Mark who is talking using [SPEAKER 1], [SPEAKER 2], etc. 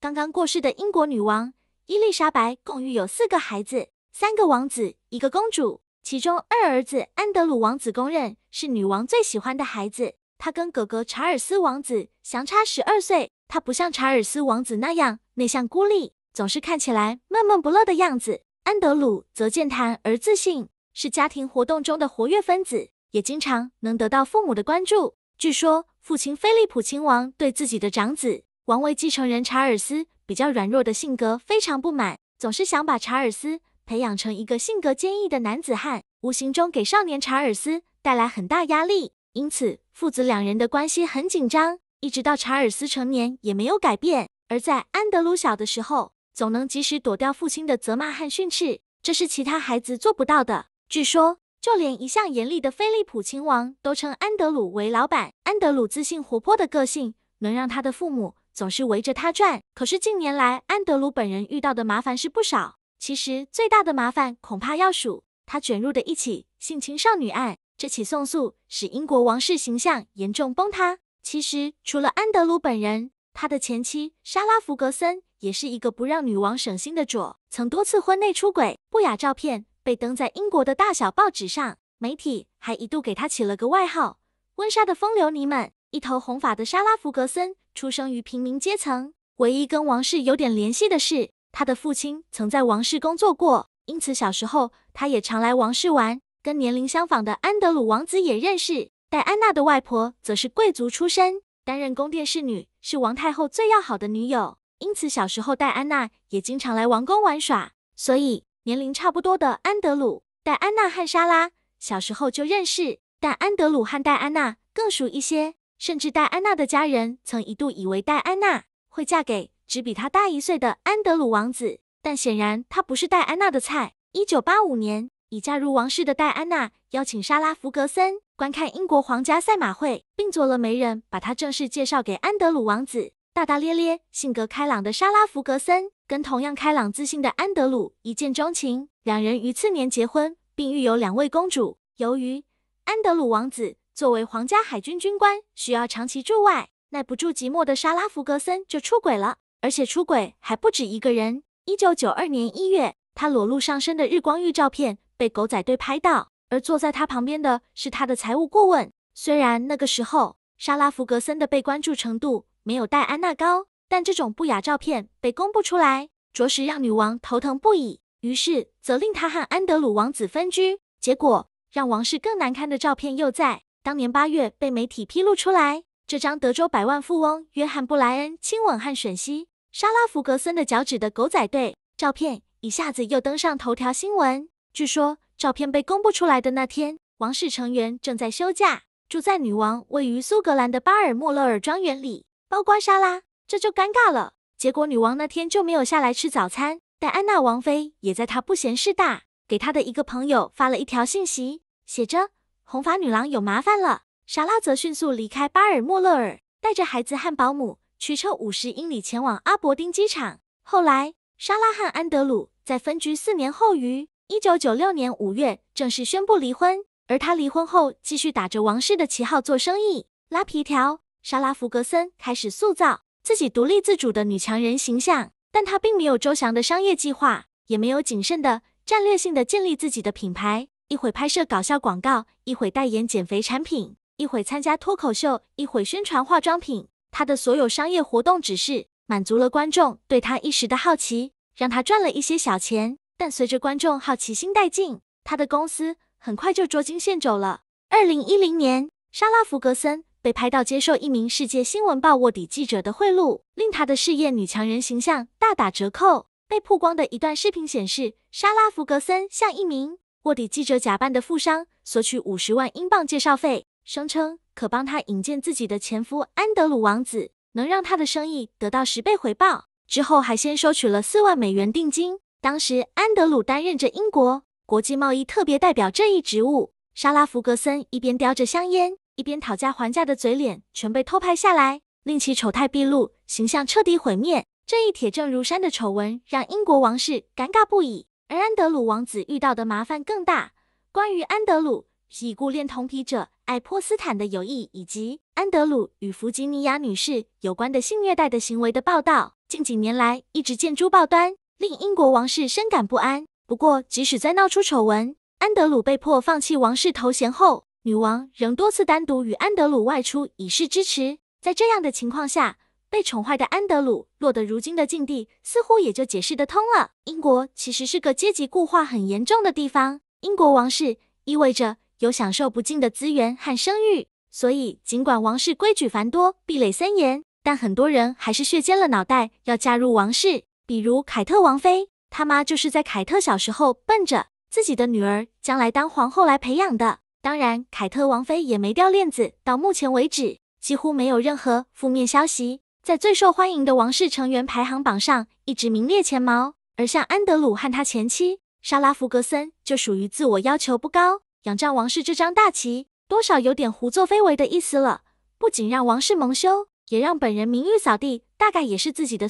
[SPEAKER 1] 刚刚过世的英国女王伊丽莎白共育有四个孩子，三个王子，一个公主。其中二儿子安德鲁王子公认是女王最喜欢的孩子。他跟哥哥查尔斯王子相差十二岁。他不像查尔斯王子那样内向孤立，总是看起来闷闷不乐的样子。安德鲁则健谈而自信，是家庭活动中的活跃分子，也经常能得到父母的关注。据说父亲菲利普亲王对自己的长子。王位继承人查尔斯比较软弱的性格非常不满，总是想把查尔斯培养成一个性格坚毅的男子汉，无形中给少年查尔斯带来很大压力，因此父子两人的关系很紧张，一直到查尔斯成年也没有改变。而在安德鲁小的时候，总能及时躲掉父亲的责骂和训斥，这是其他孩子做不到的。据说，就连一向严厉的菲利普亲王都称安德鲁为“老板”。安德鲁自信活泼的个性，能让他的父母。总是围着他转。可是近年来，安德鲁本人遇到的麻烦是不少。其实最大的麻烦恐怕要数他卷入的一起性侵少女案。这起讼诉使英国王室形象严重崩塌。其实除了安德鲁本人，他的前妻莎拉·弗格森也是一个不让女王省心的主，曾多次婚内出轨，不雅照片被登在英国的大小报纸上。媒体还一度给他起了个外号：“温莎的风流尼们”。一头红发的莎拉·弗格森。出生于平民阶层，唯一跟王室有点联系的是，他的父亲曾在王室工作过，因此小时候他也常来王室玩。跟年龄相仿的安德鲁王子也认识。戴安娜的外婆则是贵族出身，担任宫殿侍女，是王太后最要好的女友，因此小时候戴安娜也经常来王宫玩耍。所以年龄差不多的安德鲁、戴安娜和莎拉小时候就认识，但安德鲁和戴安娜更熟一些。甚至戴安娜的家人曾一度以为戴安娜会嫁给只比她大一岁的安德鲁王子，但显然她不是戴安娜的菜。1985年，已嫁入王室的戴安娜邀请莎拉·弗格森观看英国皇家赛马会，并做了媒人，把她正式介绍给安德鲁王子。大大咧咧、性格开朗的莎拉·弗格森跟同样开朗自信的安德鲁一见钟情，两人于次年结婚，并育有两位公主。由于安德鲁王子。作为皇家海军军官，需要长期驻外，耐不住寂寞的莎拉·弗格森就出轨了，而且出轨还不止一个人。一九九二年一月，他裸露上身的日光浴照片被狗仔队拍到，而坐在他旁边的是他的财务顾问。虽然那个时候莎拉·弗格森的被关注程度没有戴安娜高，但这种不雅照片被公布出来，着实让女王头疼不已，于是责令她和安德鲁王子分居。结果让王室更难堪的照片又在。当年八月被媒体披露出来，这张德州百万富翁约翰布莱恩亲吻汉吮吸莎拉弗格森的脚趾的狗仔队照片，一下子又登上头条新闻。据说照片被公布出来的那天，王室成员正在休假，住在女王位于苏格兰的巴尔莫勒尔庄园里，包括莎拉，这就尴尬了。结果女王那天就没有下来吃早餐，但安娜王妃也在，她不嫌事大，给她的一个朋友发了一条信息，写着。红发女郎有麻烦了，莎拉则迅速离开巴尔莫勒尔，带着孩子和保姆驱车五十英里前往阿伯丁机场。后来，莎拉和安德鲁在分居四年后，于一九九六年五月正式宣布离婚。而她离婚后，继续打着王室的旗号做生意、拉皮条。莎拉弗格森开始塑造自己独立自主的女强人形象，但她并没有周详的商业计划，也没有谨慎的战略性的建立自己的品牌。一会拍摄搞笑广告，一会代言减肥产品，一会参加脱口秀，一会宣传化妆品。他的所有商业活动只是满足了观众对他一时的好奇，让他赚了一些小钱。但随着观众好奇心殆尽，他的公司很快就捉襟见肘了。二零一零年，莎拉弗格森被拍到接受一名《世界新闻报》卧底记者的贿赂，令他的事业女强人形象大打折扣。被曝光的一段视频显示，莎拉弗格森像一名。卧底记者假扮的富商索取五十万英镑介绍费，声称可帮他引荐自己的前夫安德鲁王子，能让他的生意得到十倍回报。之后还先收取了四万美元定金。当时安德鲁担任着英国国际贸易特别代表这一职务。莎拉弗格森一边叼着香烟，一边讨价还价的嘴脸全被偷拍下来，令其丑态毕露，形象彻底毁灭。这一铁证如山的丑闻让英国王室尴尬不已。而安德鲁王子遇到的麻烦更大。关于安德鲁与已故恋童癖者爱泼斯坦的友谊，以及安德鲁与弗吉尼亚女士有关的性虐待的行为的报道，近几年来一直见诸报端，令英国王室深感不安。不过，即使在闹出丑闻，安德鲁被迫放弃王室头衔后，女王仍多次单独与安德鲁外出，以示支持。在这样的情况下，被宠坏的安德鲁落得如今的境地，似乎也就解释得通了。英国其实是个阶级固化很严重的地方，英国王室意味着有享受不尽的资源和声誉，所以尽管王室规矩繁多、壁垒森严，但很多人还是血尖了脑袋要加入王室。比如凯特王妃，他妈就是在凯特小时候奔着自己的女儿将来当皇后来培养的。当然，凯特王妃也没掉链子，到目前为止几乎没有任何负面消息。在最受欢迎的王室成员排行榜上，一直名列前茅。而像安德鲁和他前妻莎拉弗格森，就属于自我要求不高，仰仗王室这张大旗，多少有点胡作非为的意思了。不仅让王室蒙羞，也让本人名誉扫地，大概也是自己的。